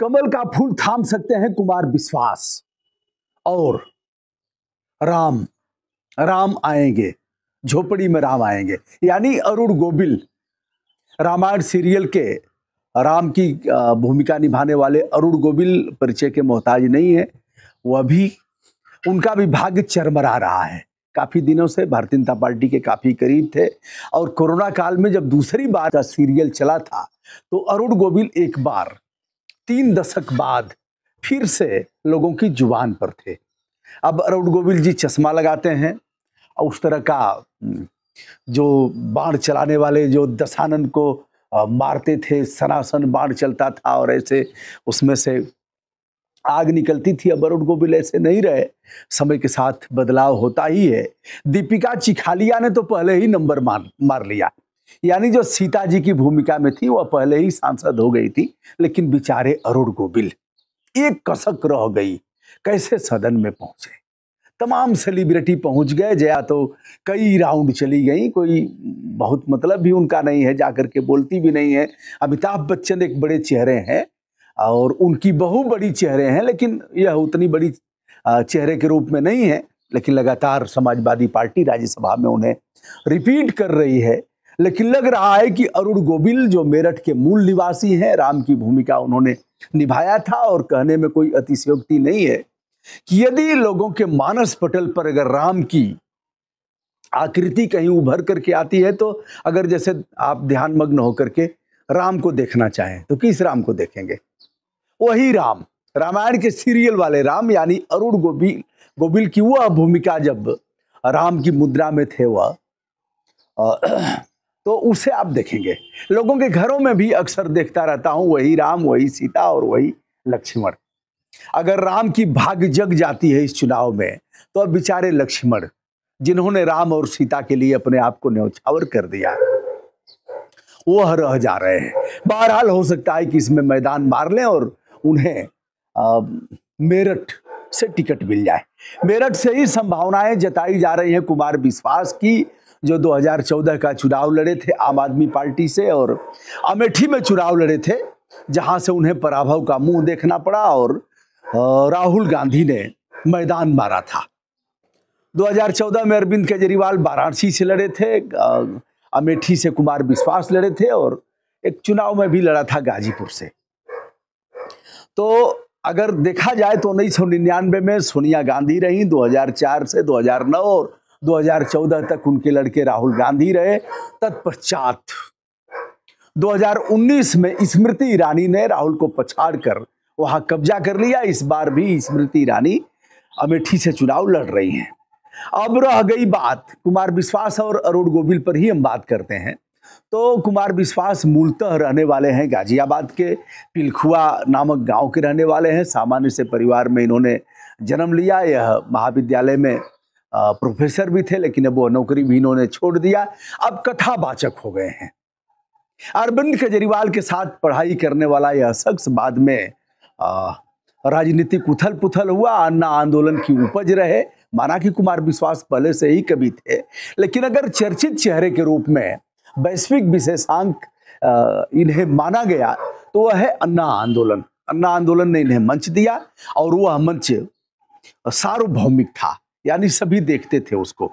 कमल का फूल थाम सकते हैं कुमार विश्वास और राम राम आएंगे झोपड़ी में राम आएंगे यानी अरुण गोबिल रामायण सीरियल के राम की भूमिका निभाने वाले अरुण गोबिल परिचय के मोहताज नहीं है वह भी उनका भी भाग्य चरमरा रहा है काफ़ी दिनों से भारतीय जनता पार्टी के काफ़ी करीब थे और कोरोना काल में जब दूसरी बार का सीरियल चला था तो अरुण गोबिल एक बार तीन दशक बाद फिर से लोगों की जुबान पर थे अब अरुण गोविल जी चश्मा लगाते हैं और उस तरह का हम्म, जो बाढ़ चलाने वाले जो दशानंद को मारते थे सनासन बाढ़ चलता था और ऐसे उसमें से आग निकलती थी अब अरुण गोविल ऐसे नहीं रहे समय के साथ बदलाव होता ही है दीपिका चिखालिया ने तो पहले ही नंबर मार मार लिया यानी जो सीता जी की भूमिका में थी वह पहले ही सांसद हो गई थी लेकिन बिचारे अरुण गोबिल एक कसक रह गई कैसे सदन में पहुंचे तमाम सेलिब्रिटी पहुंच गए जया तो कई राउंड चली गई कोई बहुत मतलब भी उनका नहीं है जाकर के बोलती भी नहीं है अमिताभ बच्चन एक बड़े चेहरे हैं और उनकी बहु बड़ी चेहरे हैं लेकिन यह उतनी बड़ी चेहरे के रूप में नहीं है लेकिन लगातार समाजवादी पार्टी राज्यसभा में उन्हें रिपीट कर रही है लेकिन लग रहा है कि अरुण गोविल जो मेरठ के मूल निवासी हैं राम की भूमिका उन्होंने निभाया था और कहने में कोई अतिशयोक्ति नहीं है कि यदि लोगों के मानस पटल पर अगर राम की आकृति कहीं उभर करके आती है तो अगर जैसे आप ध्यान मग्न होकर के राम को देखना चाहें तो किस राम को देखेंगे वही राम रामायण के सीरियल वाले राम यानी अरुण गोविल गोबिल की वह भूमिका जब राम की मुद्रा में थे वह तो उसे आप देखेंगे लोगों के घरों में भी अक्सर देखता रहता हूं वही राम वही सीता और वही लक्ष्मण अगर राम की भाग्य जग जाती है इस चुनाव में तो अब बेचारे लक्ष्मण जिन्होंने राम और सीता के लिए अपने आप को न्यौछावर कर दिया वह रह जा रहे हैं बहरहाल हो सकता है कि इसमें मैदान मार लें और उन्हें मेरठ से टिकट मिल जाए मेरठ से ही संभावनाएं जताई जा रही हैं कुमार विश्वास की जो 2014 का चुनाव लड़े थे आम आदमी पार्टी से और अमेठी में चुनाव लड़े थे जहां से उन्हें पराभव का मुंह देखना पड़ा और राहुल गांधी ने मैदान मारा था 2014 में अरविंद केजरीवाल वाराणसी से लड़े थे अमेठी से कुमार विश्वास लड़े थे और एक चुनाव में भी लड़ा था गाजीपुर से तो अगर देखा जाए तो उन्नीस सौ निन्यानवे में सोनिया गांधी रहीं 2004 से 2009 और 2014 तक उनके लड़के राहुल गांधी रहे तत्पश्चात 2019 में स्मृति ईरानी ने राहुल को पछाड़ कर वहां कब्जा कर लिया इस बार भी स्मृति ईरानी अमेठी से चुनाव लड़ रही हैं अब रह गई बात कुमार विश्वास और अरुण गोविल पर ही हम बात करते हैं तो कुमार विश्वास मूलतः रहने वाले हैं गाजियाबाद के पिलखुआ नामक गांव के रहने वाले हैं सामान्य से परिवार में इन्होंने जन्म लिया यह महाविद्यालय में प्रोफेसर भी थे लेकिन अब वो नौकरी भी इन्होंने छोड़ दिया अब कथावाचक हो गए हैं अरविंद केजरीवाल के साथ पढ़ाई करने वाला यह शख्स बाद में राजनीतिक उथल पुथल हुआ अन्ना आंदोलन की उपज रहे माना कि कुमार विश्वास पहले से ही कभी थे लेकिन अगर चर्चित चेहरे के रूप में वैश्विक विशेषांक इन्हें माना गया तो वह है अन्ना आंदोलन अन्ना आंदोलन ने इन्हें मंच दिया और वह मंच सार्वभौमिक था यानी सभी देखते थे उसको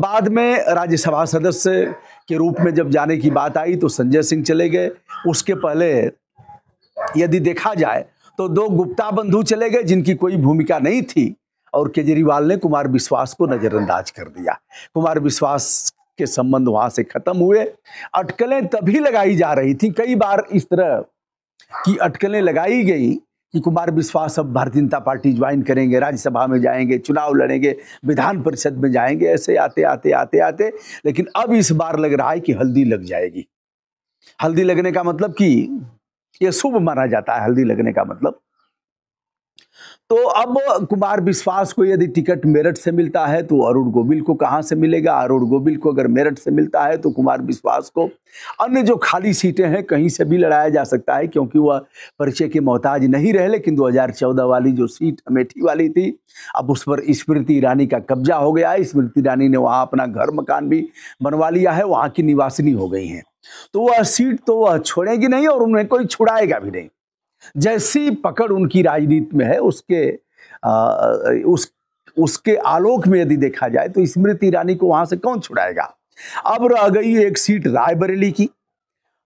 बाद में राज्यसभा सदस्य के रूप में जब जाने की बात आई तो संजय सिंह चले गए उसके पहले यदि देखा जाए तो दो गुप्ता बंधु चले गए जिनकी कोई भूमिका नहीं थी और केजरीवाल ने कुमार विश्वास को नज़रअंदाज कर दिया कुमार विश्वास के संबंध वहां से खत्म हुए अटकलें तभी लगाई जा रही थी कई बार इस तरह की अटकलें लगाई गई कि कुमार विश्वास अब भारतीय जनता पार्टी ज्वाइन करेंगे राज्यसभा में जाएंगे चुनाव लड़ेंगे विधान परिषद में जाएंगे ऐसे आते आते आते आते लेकिन अब इस बार लग रहा है कि हल्दी लग जाएगी हल्दी लगने का मतलब कि यह शुभ माना जाता है हल्दी लगने का मतलब तो अब कुमार विश्वास को यदि टिकट मेरठ से मिलता है तो अरुण गोविल को कहाँ से मिलेगा अरुण गोविल को अगर मेरठ से मिलता है तो कुमार विश्वास को अन्य जो खाली सीटें हैं कहीं से भी लड़ाया जा सकता है क्योंकि वह परिचय के मोहताज नहीं रहे लेकिन 2014 वाली जो सीट अमेठी वाली थी अब उस पर स्मृति ईरानी का कब्जा हो गया है स्मृति ईरानी ने वहाँ अपना घर मकान भी बनवा लिया है वहाँ की निवासिनी हो गई हैं तो वह सीट तो वह छोड़ेगी नहीं और उन्हें कोई छुड़ाएगा भी नहीं जैसी पकड़ उनकी राजनीति में है उसके आ, उस उसके आलोक में यदि देखा जाए तो स्मृति ईरानी को वहां से कौन छुड़ाएगा अब रह गई एक सीट रायबरेली की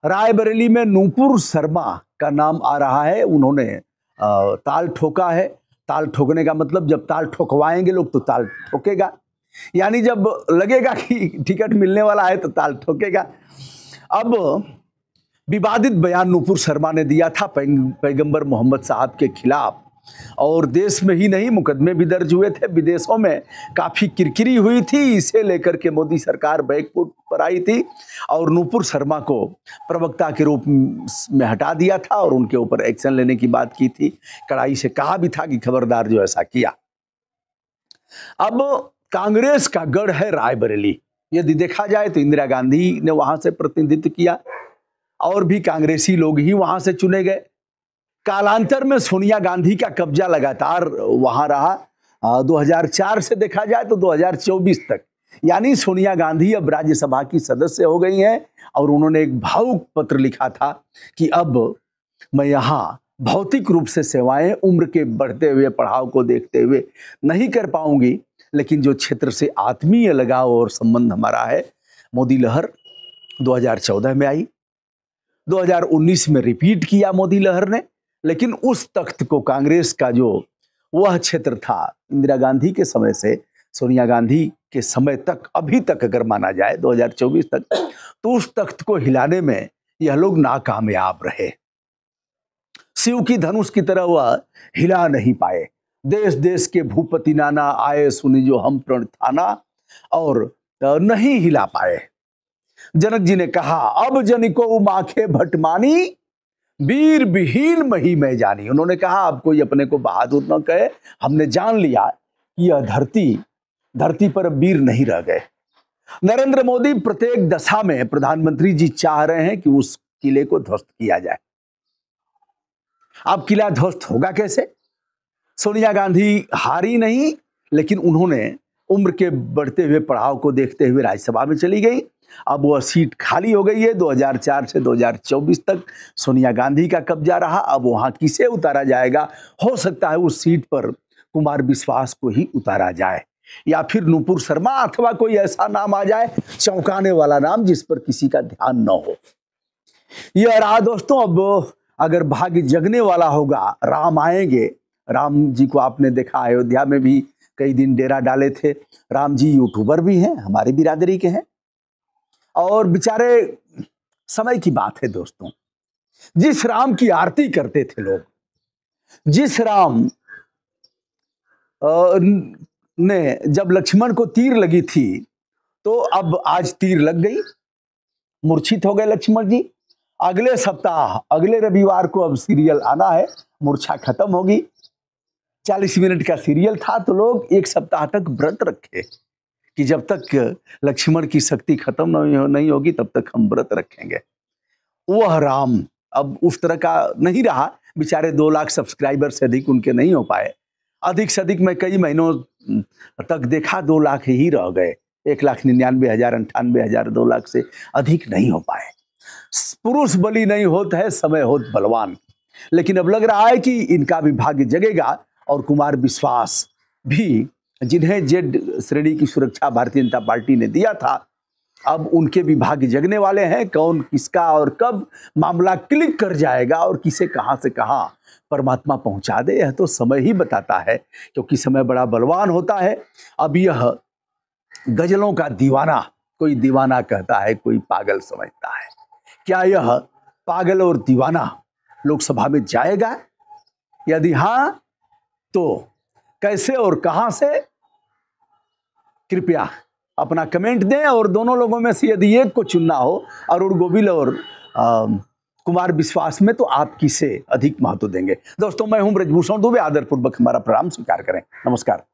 रायबरेली में नूपुर शर्मा का नाम आ रहा है उन्होंने आ, ताल ठोका है ताल ठोकने का मतलब जब ताल ठोकवाएंगे लोग तो ताल ठोकेगा यानी जब लगेगा कि टिकट मिलने वाला है तो ताल ठोकेगा अब विवादित बयान नूपुर शर्मा ने दिया था पैगंबर मोहम्मद साहब के खिलाफ और देश में ही नहीं मुकदमे भी दर्ज हुए थे विदेशों में काफ़ी किरकिरी हुई थी इसे लेकर के मोदी सरकार बैकपुट पर आई थी और नूपुर शर्मा को प्रवक्ता के रूप में हटा दिया था और उनके ऊपर एक्शन लेने की बात की थी कड़ाई से कहा भी था कि खबरदार जो ऐसा किया अब कांग्रेस का गढ़ है रायबरेली यदि देखा जाए तो इंदिरा गांधी ने वहां से प्रतिनिधित्व किया और भी कांग्रेसी लोग ही वहां से चुने गए कालांतर में सोनिया गांधी का कब्जा लगातार वहां रहा 2004 से देखा जाए तो 2024 तक यानी सोनिया गांधी अब राज्यसभा की सदस्य हो गई हैं और उन्होंने एक भावुक पत्र लिखा था कि अब मैं यहाँ भौतिक रूप से सेवाएं उम्र के बढ़ते हुए पढ़ाव को देखते हुए नहीं कर पाऊंगी लेकिन जो क्षेत्र से आत्मीय लगाव और संबंध हमारा है मोदी लहर 2014 में आई 2019 में रिपीट किया मोदी लहर ने लेकिन उस तख्त को कांग्रेस का जो वह क्षेत्र था इंदिरा गांधी के समय से सोनिया गांधी के समय तक अभी तक अगर माना जाए 2024 तक तो उस तख्त को हिलाने में यह लोग नाकामयाब रहे शिव की धनुष की तरह वह हिला नहीं पाए देश देश के भूपति नाना आए सुनी जो हम प्रण थाना और नहीं हिला पाए जनक जी ने कहा अब जनिको माखे भटमानी वीर विहीन मही में जानी उन्होंने कहा अब कोई अपने को बहादुर न कहे हमने जान लिया कि यह धरती धरती पर वीर नहीं रह गए नरेंद्र मोदी प्रत्येक दशा में प्रधानमंत्री जी चाह रहे हैं कि उस किले को ध्वस्त किया जाए अब किला ध्वस्त होगा कैसे सोनिया गांधी हारी नहीं लेकिन उन्होंने उम्र के बढ़ते हुए पड़ाव को देखते हुए राज्यसभा में चली गई अब वह सीट खाली हो गई है 2004 से 2024 तक सोनिया गांधी का कब्जा रहा अब वहां किसे उतारा जाएगा हो सकता है उस सीट पर कुमार विश्वास को ही उतारा जाए या फिर नूपुर शर्मा अथवा कोई ऐसा नाम आ जाए चौंकाने वाला नाम जिस पर किसी का ध्यान न हो यह रहा दोस्तों अब अगर भाग्य जगने वाला होगा राम आएंगे राम जी को आपने देखा अयोध्या में भी कई दिन डेरा डाले थे राम जी यूट्यूबर भी हैं हमारे बिरादरी के हैं और बेचारे समय की बात है दोस्तों जिस राम की आरती करते थे लोग जिस राम ने जब लक्ष्मण को तीर लगी थी तो अब आज तीर लग गई मूर्छित हो गए लक्ष्मण जी अगले सप्ताह अगले रविवार को अब सीरियल आना है मूर्छा खत्म होगी चालीस मिनट का सीरियल था तो लोग एक सप्ताह तक व्रत रखे कि जब तक लक्ष्मण की शक्ति खत्म नहीं होगी तब तक हम व्रत रखेंगे वह राम अब उस तरह का नहीं रहा बेचारे दो लाख सब्सक्राइबर से अधिक उनके नहीं हो पाए अधिक से अधिक मैं कई महीनों तक देखा दो लाख ही रह गए एक लाख निन्यानवे हजार अंठानवे हजार दो लाख से अधिक नहीं हो पाए पुरुष बलि नहीं होता है समय होत बलवान लेकिन अब लग रहा है कि इनका भी भाग्य जगेगा और कुमार विश्वास भी जिन्हें जेड श्रेणी की सुरक्षा भारतीय जनता पार्टी ने दिया था अब उनके भी भाग्य जगने वाले हैं कौन किसका और कब मामला क्लिक कर जाएगा और किसे कहाँ से कहाँ परमात्मा पहुंचा दे यह तो समय ही बताता है क्योंकि समय बड़ा बलवान होता है अब यह गजलों का दीवाना कोई दीवाना कहता है कोई पागल समझता है क्या यह पागल और दीवाना लोकसभा में जाएगा यदि हाँ तो कैसे और कहां से कृपया अपना कमेंट दें और दोनों लोगों में से यदि एक को चुनना हो अरुण गोविल और आ, कुमार विश्वास में तो आप किसे अधिक महत्व देंगे दोस्तों मैं हूं ब्रजभूषण दुबे आदरपूर्वक हमारा प्रणाम स्वीकार करें नमस्कार